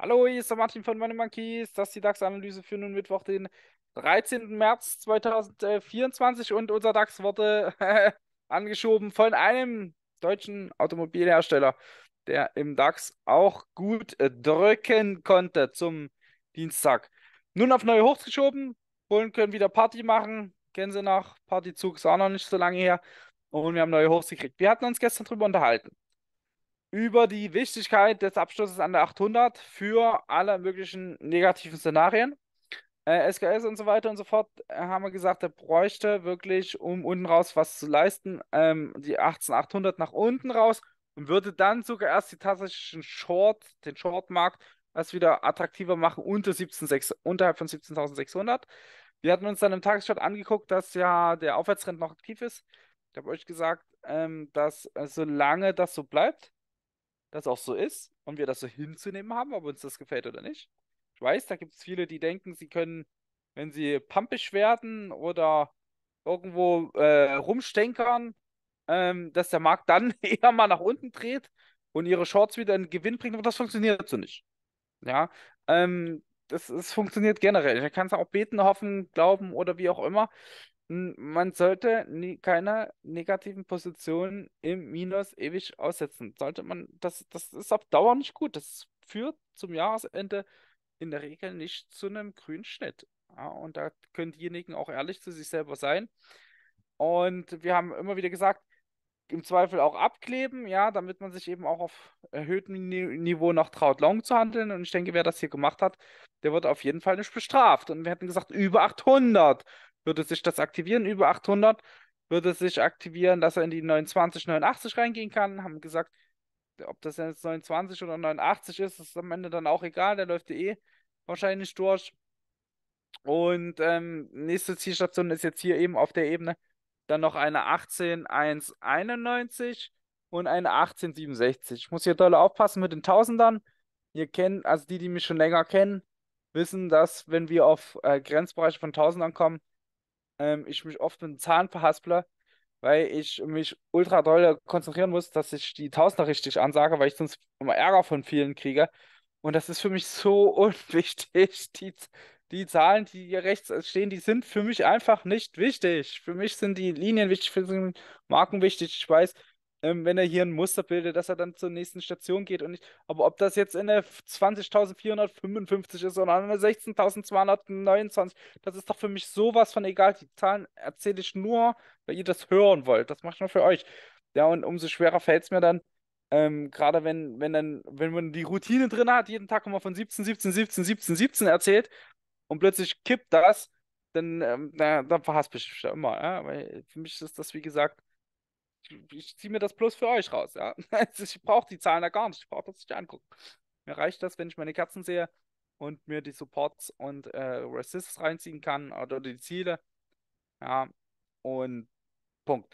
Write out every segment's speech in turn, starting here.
Hallo, hier ist der Martin von Money Monkeys. Das ist die DAX-Analyse für nun Mittwoch, den 13. März 2024. Und unser DAX wurde angeschoben von einem deutschen Automobilhersteller, der im DAX auch gut äh, drücken konnte zum Dienstag. Nun auf neue Hochs geschoben. Polen können wieder Party machen. Kennen Sie nach. Partyzug ist auch noch nicht so lange her. Und wir haben neue Hochs gekriegt. Wir hatten uns gestern drüber unterhalten über die Wichtigkeit des Abschlusses an der 800 für alle möglichen negativen Szenarien. Äh, SKS und so weiter und so fort, äh, haben wir gesagt, er bräuchte wirklich, um unten raus was zu leisten, ähm, die 18800 nach unten raus und würde dann sogar erst die tatsächlichen Short, den Shortmarkt, das wieder attraktiver machen unter 17, 6, unterhalb von 17.600. Wir hatten uns dann im Tagesschart angeguckt, dass ja der Aufwärtstrend noch aktiv ist. Ich habe euch gesagt, ähm, dass äh, solange das so bleibt, das auch so ist und wir das so hinzunehmen haben, ob uns das gefällt oder nicht. Ich weiß, da gibt es viele, die denken, sie können, wenn sie pampisch werden oder irgendwo äh, rumstenkern, ähm, dass der Markt dann eher mal nach unten dreht und ihre Shorts wieder in Gewinn bringt, aber das funktioniert so nicht. Ja, ähm, das, das funktioniert generell. Da kannst du auch beten, hoffen, glauben oder wie auch immer man sollte nie, keiner negativen Position im Minus ewig aussetzen. Sollte man, das, das ist auf Dauer nicht gut. Das führt zum Jahresende in der Regel nicht zu einem grünen Schnitt. Ja, und da können diejenigen auch ehrlich zu sich selber sein. Und wir haben immer wieder gesagt, im Zweifel auch abkleben, ja, damit man sich eben auch auf erhöhtem Niveau noch traut, Long zu handeln. Und ich denke, wer das hier gemacht hat, der wird auf jeden Fall nicht bestraft. Und wir hätten gesagt, über 800. Würde sich das aktivieren über 800? Würde sich aktivieren, dass er in die 29, 89 reingehen kann? Haben gesagt, ob das jetzt 29 oder 89 ist, ist am Ende dann auch egal. Der läuft eh wahrscheinlich durch. Und ähm, nächste Zielstation ist jetzt hier eben auf der Ebene dann noch eine 18191 und eine 1867. Ich muss hier doll aufpassen mit den Tausendern. Ihr kennt, also die, die mich schon länger kennen, wissen, dass wenn wir auf äh, Grenzbereiche von Tausendern kommen, ähm, ich mich oft mit dem Zahn verhasple, weil ich mich ultra doll konzentrieren muss, dass ich die Tausender richtig ansage, weil ich sonst immer Ärger von vielen kriege. Und das ist für mich so unwichtig. Die, die Zahlen, die hier rechts stehen, die sind für mich einfach nicht wichtig. Für mich sind die Linien wichtig, für mich sind Marken wichtig. Ich weiß, ähm, wenn er hier ein Muster bildet, dass er dann zur nächsten Station geht. Und nicht, aber ob das jetzt in der 20.455 ist oder in der 16.229, das ist doch für mich sowas von egal. Die Zahlen erzähle ich nur, weil ihr das hören wollt. Das mache ich nur für euch. Ja, und umso schwerer fällt es mir dann, ähm, gerade wenn, wenn dann, wenn man die Routine drin hat, jeden Tag immer von 17, 17, 17, 17, 17 erzählt und plötzlich kippt das, dann, ähm, na, dann verhasst mich da immer. Ja? Weil für mich ist das, wie gesagt, ich ziehe mir das plus für euch raus. Ja? Also ich brauche die Zahlen da gar nicht. Ich brauche das nicht angucken. Mir reicht das, wenn ich meine Kerzen sehe und mir die Supports und äh, Resists reinziehen kann oder die Ziele. Ja, und Punkt.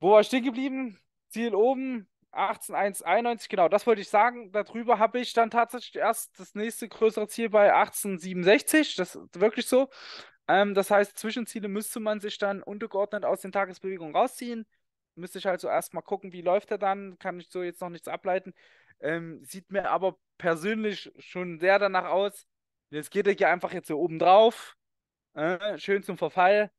Wo war ich stehen geblieben? Ziel oben, 18,191, genau, das wollte ich sagen. Darüber habe ich dann tatsächlich erst das nächste größere Ziel bei 18,67. Das ist wirklich so. Ähm, das heißt, Zwischenziele müsste man sich dann untergeordnet aus den Tagesbewegungen rausziehen. Müsste ich halt so erstmal gucken, wie läuft er dann. Kann ich so jetzt noch nichts ableiten. Ähm, sieht mir aber persönlich schon sehr danach aus. Jetzt geht er hier einfach jetzt hier oben drauf. Äh, schön zum Verfall.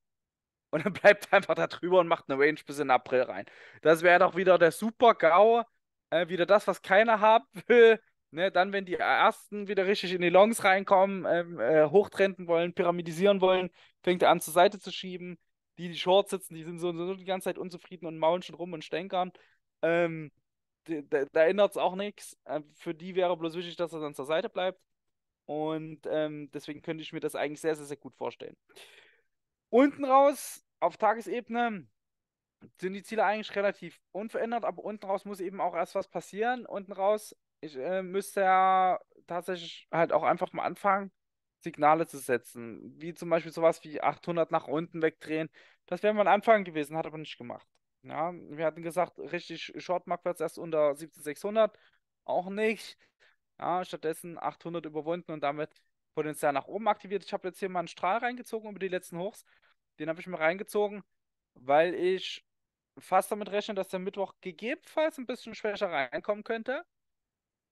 Und dann bleibt er einfach da drüber und macht eine Range bis in April rein. Das wäre doch wieder der super GAU. Äh, wieder das, was keiner haben will. Ne, dann, wenn die ersten wieder richtig in die Longs reinkommen, ähm, äh, hochtrenden wollen, pyramidisieren wollen, fängt er an zur Seite zu schieben. Die, die Short sitzen, die sind so, so die ganze Zeit unzufrieden und maulen schon rum und stänkern. Ähm, da, da ändert es auch nichts. Äh, für die wäre bloß wichtig, dass er dann zur Seite bleibt. Und ähm, deswegen könnte ich mir das eigentlich sehr, sehr, sehr gut vorstellen. Unten raus, auf Tagesebene, sind die Ziele eigentlich relativ unverändert, aber unten raus muss eben auch erst was passieren. Unten raus ich, äh, müsste er tatsächlich halt auch einfach mal anfangen, Signale zu setzen. Wie zum Beispiel sowas wie 800 nach unten wegdrehen. Das wäre mal ein Anfang gewesen, hat aber nicht gemacht. Ja, wir hatten gesagt, richtig Short Marktplatz erst unter 17600, auch nicht. Ja, stattdessen 800 überwunden und damit Potenzial nach oben aktiviert. Ich habe jetzt hier mal einen Strahl reingezogen über die letzten Hochs. Den habe ich mir reingezogen, weil ich fast damit rechnen, dass der Mittwoch gegebenenfalls ein bisschen schwächer reinkommen könnte.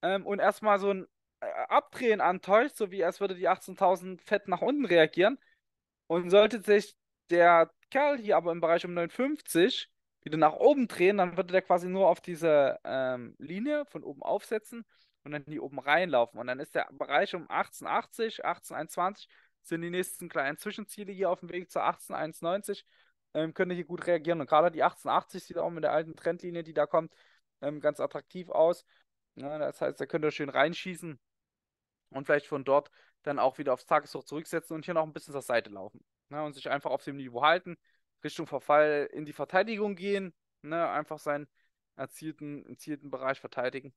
Ähm, und erstmal so ein äh, Abdrehen antäuscht, so wie als würde die 18.000 fett nach unten reagieren. Und sollte sich der Kerl hier aber im Bereich um 59 wieder nach oben drehen, dann würde der quasi nur auf diese ähm, Linie von oben aufsetzen und dann hier oben reinlaufen. Und dann ist der Bereich um 1880, 1821 sind die nächsten kleinen Zwischenziele hier auf dem Weg zu 1891 ähm, können hier gut reagieren. Und gerade die 1880 sieht auch mit der alten Trendlinie, die da kommt, ähm, ganz attraktiv aus. Ja, ne, das heißt, da könnt ihr schön reinschießen und vielleicht von dort dann auch wieder aufs Tageshoch zurücksetzen und hier noch ein bisschen zur Seite laufen. Ne, und sich einfach auf dem Niveau halten, Richtung Verfall in die Verteidigung gehen, ne, einfach seinen erzielten, erzielten Bereich verteidigen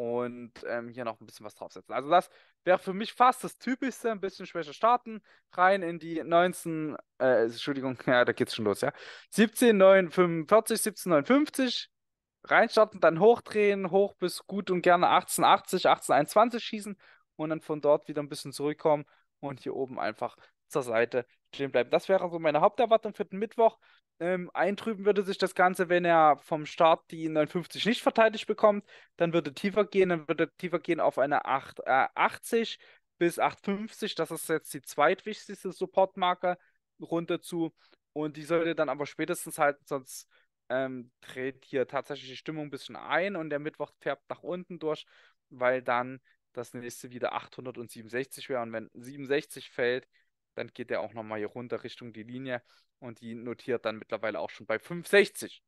und ähm, hier noch ein bisschen was draufsetzen. Also das wäre für mich fast das Typischste, ein bisschen schwächer starten, rein in die 19, äh, Entschuldigung, ja, da geht's schon los, ja. 17, 9, 45, 17, 59, reinstarten, dann hochdrehen, hoch bis gut und gerne 18, 80, 18, 21 schießen und dann von dort wieder ein bisschen zurückkommen und hier oben einfach zur Seite stehen bleiben. Das wäre so meine Haupterwartung für den Mittwoch. Ähm, eintrüben würde sich das Ganze, wenn er vom Start die 59 nicht verteidigt bekommt. Dann würde tiefer gehen, dann würde tiefer gehen auf eine 8, äh, 80 bis 850. Das ist jetzt die zweitwichtigste Supportmarke runter zu. Und die sollte dann aber spätestens halten, sonst ähm, dreht hier tatsächlich die Stimmung ein bisschen ein und der Mittwoch färbt nach unten durch, weil dann das nächste wieder 867 wäre. Und wenn 67 fällt, dann geht er auch nochmal hier runter Richtung die Linie und die notiert dann mittlerweile auch schon bei 5,60.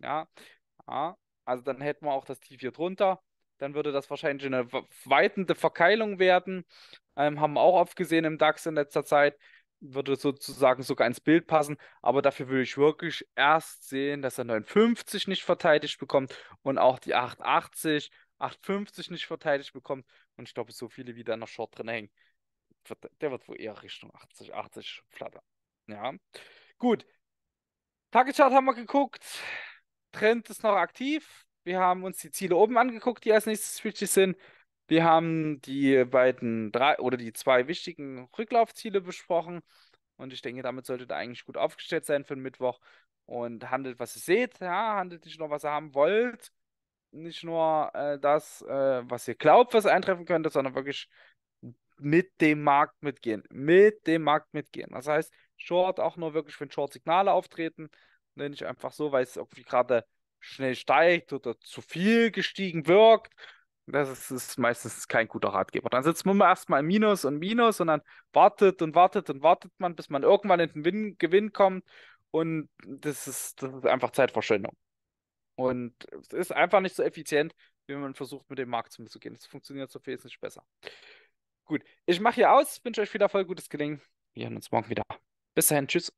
Ja, ja, also dann hätten wir auch das Tief hier drunter. Dann würde das wahrscheinlich eine weitende Verkeilung werden. Ähm, haben wir auch oft gesehen im DAX in letzter Zeit. Würde sozusagen sogar ins Bild passen. Aber dafür würde ich wirklich erst sehen, dass er 59 nicht verteidigt bekommt und auch die 880, 850 nicht verteidigt bekommt. Und ich glaube, so viele, wieder da noch Short drin hängen, wird, der wird wohl eher Richtung 80, 80 flattern. Ja, gut. Tageschart haben wir geguckt. Trend ist noch aktiv. Wir haben uns die Ziele oben angeguckt, die als nächstes wichtig sind. Wir haben die beiden drei oder die zwei wichtigen Rücklaufziele besprochen. Und ich denke, damit solltet ihr eigentlich gut aufgestellt sein für den Mittwoch. Und handelt, was ihr seht. Ja, handelt nicht nur, was ihr haben wollt. Nicht nur äh, das, äh, was ihr glaubt, was eintreffen könnte, sondern wirklich mit dem Markt mitgehen. Mit dem Markt mitgehen. Das heißt, Short auch nur wirklich, wenn Short-Signale auftreten, nenne ich einfach so, weil es irgendwie gerade schnell steigt oder zu viel gestiegen wirkt. Das ist, ist meistens kein guter Ratgeber. Dann sitzt man erstmal im Minus und Minus und dann wartet und wartet und wartet man, bis man irgendwann in den Win Gewinn kommt. Und das ist, das ist einfach Zeitverschwendung. Und es ist einfach nicht so effizient, wie man versucht, mit dem Markt zu gehen. Es funktioniert so viel, ist nicht besser. Gut, ich mache hier aus, wünsche euch viel Erfolg, gutes Gelingen. Wir hören uns morgen wieder. Bis dahin, tschüss.